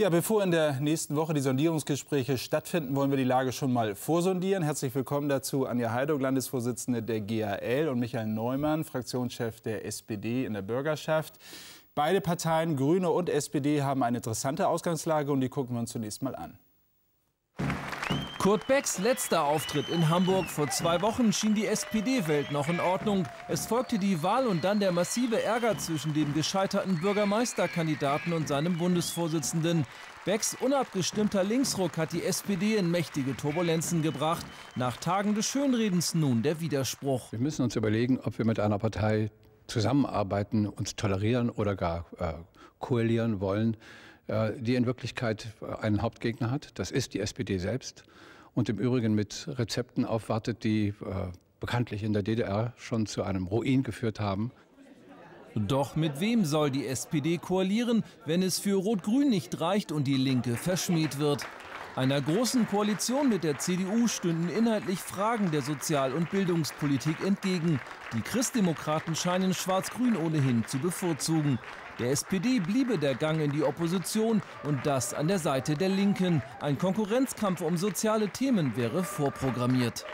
Ja, bevor in der nächsten Woche die Sondierungsgespräche stattfinden, wollen wir die Lage schon mal vorsondieren. Herzlich willkommen dazu Anja Heidog, Landesvorsitzende der GAL und Michael Neumann, Fraktionschef der SPD in der Bürgerschaft. Beide Parteien, Grüne und SPD, haben eine interessante Ausgangslage und die gucken wir uns zunächst mal an. Kurt Becks letzter Auftritt in Hamburg vor zwei Wochen schien die SPD-Welt noch in Ordnung. Es folgte die Wahl und dann der massive Ärger zwischen dem gescheiterten Bürgermeisterkandidaten und seinem Bundesvorsitzenden. Becks unabgestimmter Linksruck hat die SPD in mächtige Turbulenzen gebracht. Nach Tagen des Schönredens nun der Widerspruch. Wir müssen uns überlegen, ob wir mit einer Partei zusammenarbeiten, uns tolerieren oder gar äh, koalieren wollen, äh, die in Wirklichkeit äh, einen Hauptgegner hat. Das ist die SPD selbst und im Übrigen mit Rezepten aufwartet, die äh, bekanntlich in der DDR schon zu einem Ruin geführt haben. Doch mit wem soll die SPD koalieren, wenn es für Rot-Grün nicht reicht und die Linke verschmäht wird? Einer großen Koalition mit der CDU stünden inhaltlich Fragen der Sozial- und Bildungspolitik entgegen. Die Christdemokraten scheinen Schwarz-Grün ohnehin zu bevorzugen. Der SPD bliebe der Gang in die Opposition und das an der Seite der Linken. Ein Konkurrenzkampf um soziale Themen wäre vorprogrammiert.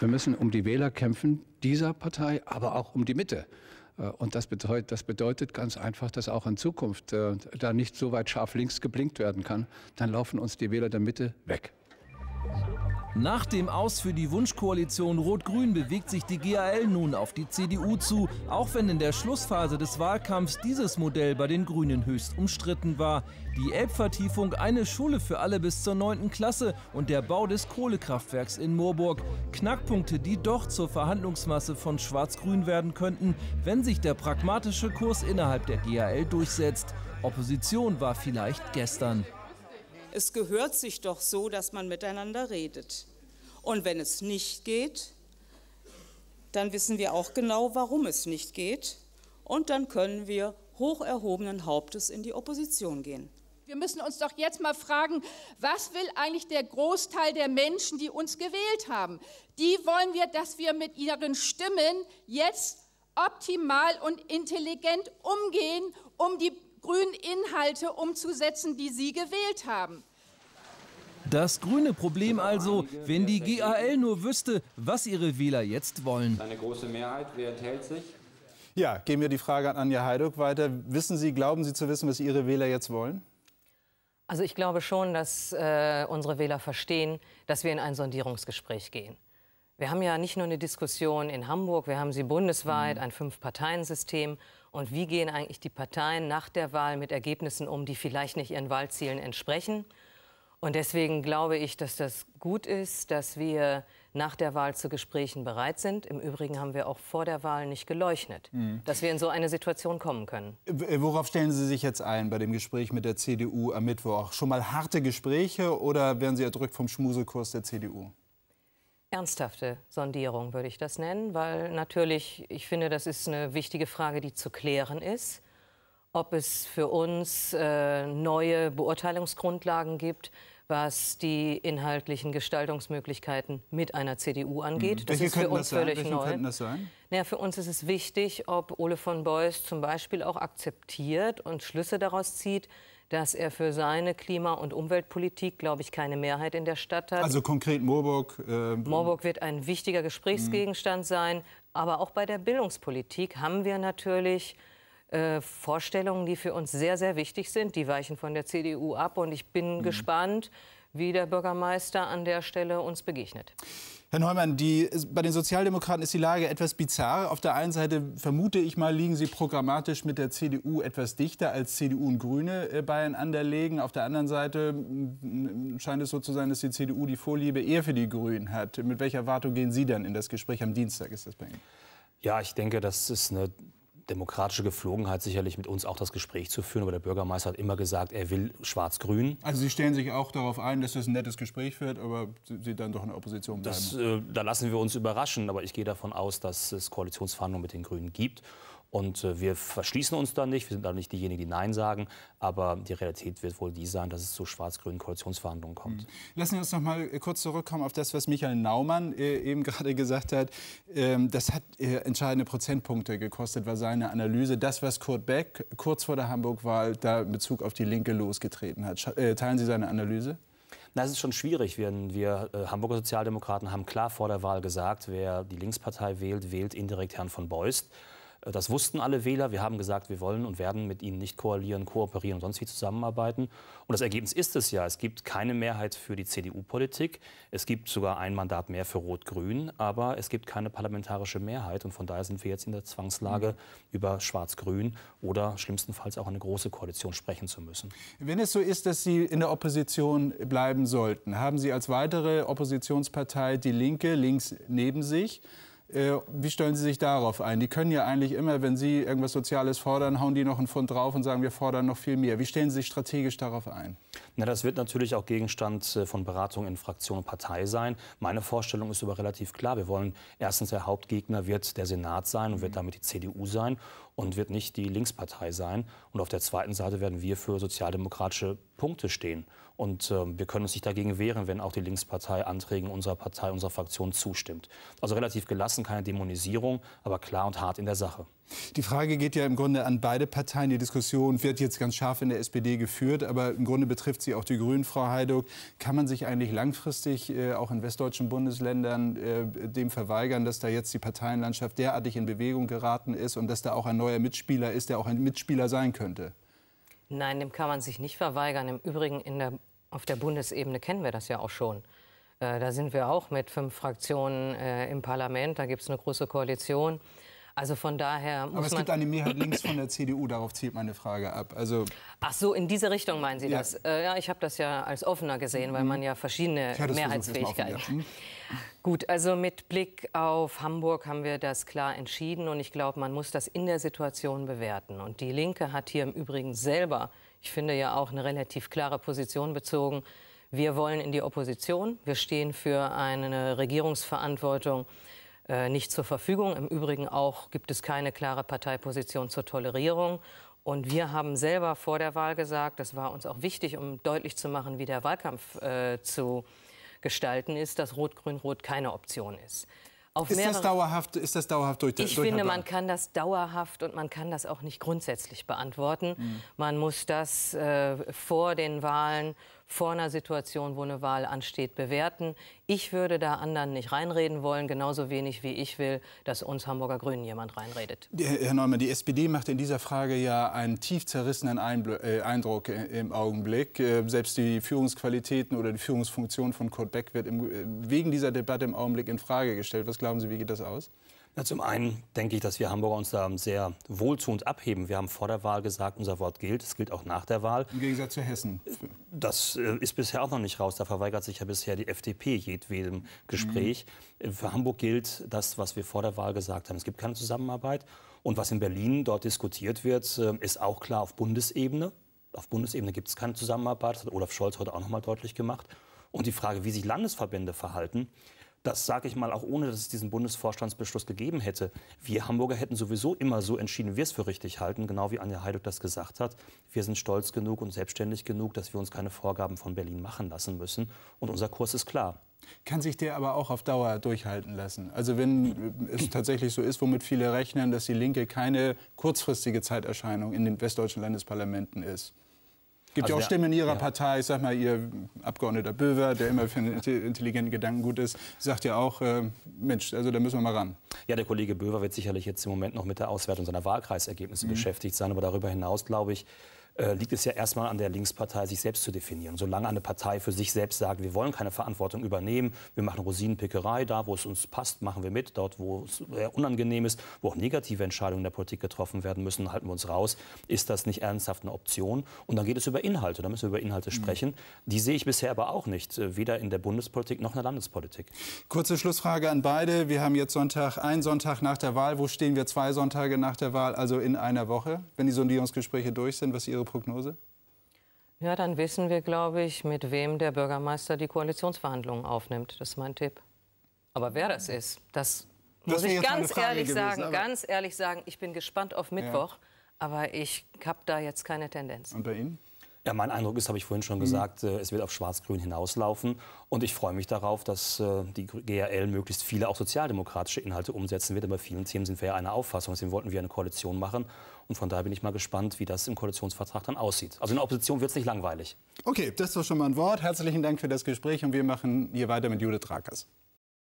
Wir müssen um die Wähler kämpfen, dieser Partei, aber auch um die Mitte. Äh, und das bedeutet, das bedeutet, ganz einfach, dass auch in Zukunft äh, da nicht so weit scharf links geblinkt werden kann. Dann laufen uns die Wähler der Mitte weg. Nach dem Aus für die Wunschkoalition Rot-Grün bewegt sich die GAL nun auf die CDU zu, auch wenn in der Schlussphase des Wahlkampfs dieses Modell bei den Grünen höchst umstritten war. Die Elbvertiefung, eine Schule für alle bis zur 9. Klasse und der Bau des Kohlekraftwerks in Moorburg. Knackpunkte, die doch zur Verhandlungsmasse von Schwarz-Grün werden könnten, wenn sich der pragmatische Kurs innerhalb der GAL durchsetzt. Opposition war vielleicht gestern. Es gehört sich doch so, dass man miteinander redet. Und wenn es nicht geht, dann wissen wir auch genau, warum es nicht geht. Und dann können wir hoch erhobenen Hauptes in die Opposition gehen. Wir müssen uns doch jetzt mal fragen, was will eigentlich der Großteil der Menschen, die uns gewählt haben? Die wollen wir, dass wir mit ihren Stimmen jetzt optimal und intelligent umgehen, um die grünen Inhalte umzusetzen, die Sie gewählt haben. Das grüne Problem also, wenn die GAL nur wüsste, was ihre Wähler jetzt wollen. Eine große Mehrheit, wer enthält sich? Ja, geben wir die Frage an Anja Heiduck weiter. Wissen Sie, glauben Sie zu wissen, was Ihre Wähler jetzt wollen? Also ich glaube schon, dass äh, unsere Wähler verstehen, dass wir in ein Sondierungsgespräch gehen. Wir haben ja nicht nur eine Diskussion in Hamburg, wir haben sie bundesweit, mhm. ein Fünf-Parteien-System. Und wie gehen eigentlich die Parteien nach der Wahl mit Ergebnissen um, die vielleicht nicht ihren Wahlzielen entsprechen? Und deswegen glaube ich, dass das gut ist, dass wir nach der Wahl zu Gesprächen bereit sind. Im Übrigen haben wir auch vor der Wahl nicht geleuchtet, mhm. dass wir in so eine Situation kommen können. Worauf stellen Sie sich jetzt ein bei dem Gespräch mit der CDU am Mittwoch? Schon mal harte Gespräche oder werden Sie erdrückt vom Schmusekurs der CDU? ernsthafte Sondierung, würde ich das nennen, weil natürlich, ich finde, das ist eine wichtige Frage, die zu klären ist, ob es für uns äh, neue Beurteilungsgrundlagen gibt, was die inhaltlichen Gestaltungsmöglichkeiten mit einer CDU angeht. Mhm. Das Welche ist für uns völlig Welche neu. das sein? Naja, für uns ist es wichtig, ob Ole von Beuys zum Beispiel auch akzeptiert und Schlüsse daraus zieht, dass er für seine Klima- und Umweltpolitik, glaube ich, keine Mehrheit in der Stadt hat. Also konkret Moorburg. Äh, Moorburg wird ein wichtiger mhm. Gesprächsgegenstand mh. sein. Aber auch bei der Bildungspolitik haben wir natürlich äh, Vorstellungen, die für uns sehr, sehr wichtig sind. Die weichen von der CDU ab. Und ich bin mh. gespannt, wie der Bürgermeister an der Stelle uns begegnet. Herr Neumann, die, bei den Sozialdemokraten ist die Lage etwas bizarr. Auf der einen Seite vermute ich mal, liegen sie programmatisch mit der CDU etwas dichter, als CDU und Grüne äh, beieinander legen. Auf der anderen Seite mm, scheint es so zu sein, dass die CDU die Vorliebe eher für die Grünen hat. Mit welcher Erwartung gehen Sie dann in das Gespräch am Dienstag? Ist das bei Ihnen? Ja, ich denke, das ist eine demokratische Geflogenheit, sicherlich mit uns auch das Gespräch zu führen. Aber der Bürgermeister hat immer gesagt, er will schwarz-grün. Also Sie stellen sich auch darauf ein, dass das ein nettes Gespräch wird, aber Sie dann doch in der Opposition bleiben? Das, äh, da lassen wir uns überraschen. Aber ich gehe davon aus, dass es Koalitionsverhandlungen mit den Grünen gibt. Und äh, wir verschließen uns da nicht, wir sind da nicht diejenigen, die Nein sagen, aber die Realität wird wohl die sein, dass es zu schwarz-grünen Koalitionsverhandlungen kommt. Mhm. Lassen Sie uns noch mal äh, kurz zurückkommen auf das, was Michael Naumann äh, eben gerade gesagt hat. Ähm, das hat entscheidende Prozentpunkte gekostet, war seine Analyse. Das, was Kurt Beck kurz vor der Hamburg-Wahl da in Bezug auf die Linke losgetreten hat. teilen Sie seine Analyse? Na, es ist schon schwierig. Wir, wir äh, Hamburger Sozialdemokraten haben klar vor der Wahl gesagt, wer die Linkspartei wählt, wählt indirekt Herrn von Beust. Äh, das wussten alle Wähler. Wir haben gesagt, wir wollen und werden mit ihnen nicht koalieren, kooperieren und sonst wie zusammenarbeiten. Und das Ergebnis ist es ja. Es gibt keine Mehrheit für die CDU-Politik. Es gibt sogar ein Mandat mehr für Rot-Grün. Aber es gibt keine parlamentarische Mehrheit. Und von daher sind wir jetzt in der Zwangslage, mhm. über Schwarz-Grün oder schlimmstenfalls auch eine große Koalition sprechen zu müssen. Wenn es so ist, dass Sie in der Opposition bleiben sollten, haben Sie als weitere Oppositionspartei die Linke links neben sich. Äh, wie stellen Sie sich darauf ein? Die können ja eigentlich immer, wenn Sie irgendwas Soziales fordern, hauen die noch einen Pfund drauf und sagen, wir fordern noch viel mehr. Wie stellen Sie sich strategisch darauf ein? Na, das wird natürlich auch Gegenstand äh, von Beratungen in Fraktion und Partei sein. Meine Vorstellung ist aber relativ klar. Wir wollen erstens, der Hauptgegner wird der Senat sein und wird mhm. damit die CDU sein und wird nicht die Linkspartei sein. Und auf der zweiten Seite werden wir für sozialdemokratische Punkte stehen. Und äh, wir können uns nicht dagegen wehren, wenn auch die Linkspartei Anträgen unserer Partei, unserer Fraktion zustimmt. Also relativ gelassen, keine Dämonisierung, aber klar und hart in der Sache. Die Frage geht ja im Grunde an beide Parteien. Die Diskussion wird jetzt ganz scharf in der SPD geführt, aber im Grunde betrifft sie auch die Grünen, Frau Heiduk. Kann man sich eigentlich langfristig äh, auch in westdeutschen Bundesländern äh, dem verweigern, dass da jetzt die Parteienlandschaft derartig in Bewegung geraten ist und dass da auch ein neuer Mitspieler ist, der auch ein Mitspieler sein könnte? Nein, dem kann man sich nicht verweigern. Im Übrigen der, auf der Bundesebene kennen wir das ja auch schon. Äh, da sind wir auch mit fünf Fraktionen äh, im Parlament, da gibt es eine große Koalition. Also von daher muss Aber es gibt eine Mehrheit links von der CDU, darauf zielt meine Frage ab. Also Ach so, in diese Richtung meinen Sie ja. das? Äh, ja, ich habe das ja als offener gesehen, weil mhm. man ja verschiedene Mehrheitsfähigkeiten hat. Mhm. Gut, also mit Blick auf Hamburg haben wir das klar entschieden und ich glaube, man muss das in der Situation bewerten. Und die Linke hat hier im Übrigen selber, ich finde ja auch eine relativ klare Position bezogen, wir wollen in die Opposition. Wir stehen für eine Regierungsverantwortung, äh, nicht zur Verfügung. Im Übrigen auch gibt es keine klare Parteiposition zur Tolerierung. Und wir haben selber vor der Wahl gesagt, das war uns auch wichtig, um deutlich zu machen, wie der Wahlkampf äh, zu gestalten ist, dass Rot-Grün-Rot keine Option ist. Auf ist, das dauerhaft, ist das dauerhaft durch Ich finde, man kann das dauerhaft und man kann das auch nicht grundsätzlich beantworten. Mhm. Man muss das äh, vor den Wahlen vor einer Situation, wo eine Wahl ansteht, bewerten. Ich würde da anderen nicht reinreden wollen, genauso wenig wie ich will, dass uns Hamburger Grünen jemand reinredet. Äh, Herr Neumann, die SPD macht in dieser Frage ja einen tief zerrissenen Einbl äh, Eindruck äh, im Augenblick. Äh, selbst die Führungsqualitäten oder die Führungsfunktion von Kurt Beck wird im, äh, wegen dieser Debatte im Augenblick in Frage gestellt. Was glauben Sie, wie geht das aus? Na, zum einen denke ich, dass wir Hamburger uns da sehr wohl zu uns abheben. Wir haben vor der Wahl gesagt, unser Wort gilt. Es gilt auch nach der Wahl. Im Gegensatz zu Hessen. Das äh, ist bisher auch noch nicht raus. Da verweigert sich ja bisher die FDP jedwedem Gespräch. Mhm. Für Hamburg gilt das, was wir vor der Wahl gesagt haben. Es gibt keine Zusammenarbeit. Und was in Berlin dort diskutiert wird, äh, ist auch klar auf Bundesebene. Auf Bundesebene gibt es keine Zusammenarbeit. Das hat Olaf Scholz heute auch noch mal deutlich gemacht. Und die Frage, wie sich Landesverbände verhalten, das sage ich mal auch ohne, dass es diesen Bundesvorstandsbeschluss gegeben hätte. Wir Hamburger hätten sowieso immer so entschieden, wir es für richtig halten, genau wie Anja Heiduck das gesagt hat. Wir sind stolz genug und selbstständig genug, dass wir uns keine Vorgaben von Berlin machen lassen müssen. Und unser Kurs ist klar. Kann sich der aber auch auf Dauer durchhalten lassen? Also wenn es tatsächlich so ist, womit viele rechnen, dass die Linke keine kurzfristige Zeiterscheinung in den westdeutschen Landesparlamenten ist. Es gibt also ja auch Stimmen in Ihrer ja. Partei, ich sag mal, Ihr Abgeordneter Böwer, der immer für einen intelligenten Gedanken gut ist, sagt ja auch, äh, Mensch, also da müssen wir mal ran. Ja, der Kollege Böwer wird sicherlich jetzt im Moment noch mit der Auswertung seiner Wahlkreisergebnisse mhm. beschäftigt sein, aber darüber hinaus, glaube ich, äh, liegt es ja erstmal an der Linkspartei, sich selbst zu definieren. Solange eine Partei für sich selbst sagt, wir wollen keine Verantwortung übernehmen, wir machen Rosinenpickerei, da wo es uns passt, machen wir mit, dort wo es unangenehm ist, wo auch negative Entscheidungen der Politik getroffen werden müssen, halten wir uns raus, ist das nicht ernsthaft eine Option. Und dann geht es über Inhalte, da müssen wir über Inhalte mhm. sprechen. Die sehe ich bisher aber auch nicht, äh, weder in der Bundespolitik noch in der Landespolitik. Kurze Schlussfrage an beide. Wir haben jetzt Sonntag, einen Sonntag nach der Wahl. Wo stehen wir zwei Sonntage nach der Wahl, also in einer Woche, wenn die Sondierungsgespräche durch sind, was Ihre Ihre Prognose? Ja, dann wissen wir, glaube ich, mit wem der Bürgermeister die Koalitionsverhandlungen aufnimmt. Das ist mein Tipp. Aber wer das ist, das, das muss ich ganz ehrlich gewesen, sagen. Ganz ehrlich sagen, ich bin gespannt auf Mittwoch, ja. aber ich habe da jetzt keine Tendenz. Und bei Ihnen? Ja, mein Eindruck ist, habe ich vorhin schon mhm. gesagt, mhm. es wird auf Schwarz-Grün hinauslaufen. Und ich freue mich darauf, dass äh, die GRL möglichst viele auch sozialdemokratische Inhalte umsetzen wird. Aber bei vielen Themen sind wir ja einer Auffassung. Deswegen wollten wir eine Koalition machen. Und von daher bin ich mal gespannt, wie das im Koalitionsvertrag dann aussieht. Also in der Opposition wird es nicht langweilig. Okay, das war schon mal ein Wort. Herzlichen Dank für das Gespräch. Und wir machen hier weiter mit Judith Rakers.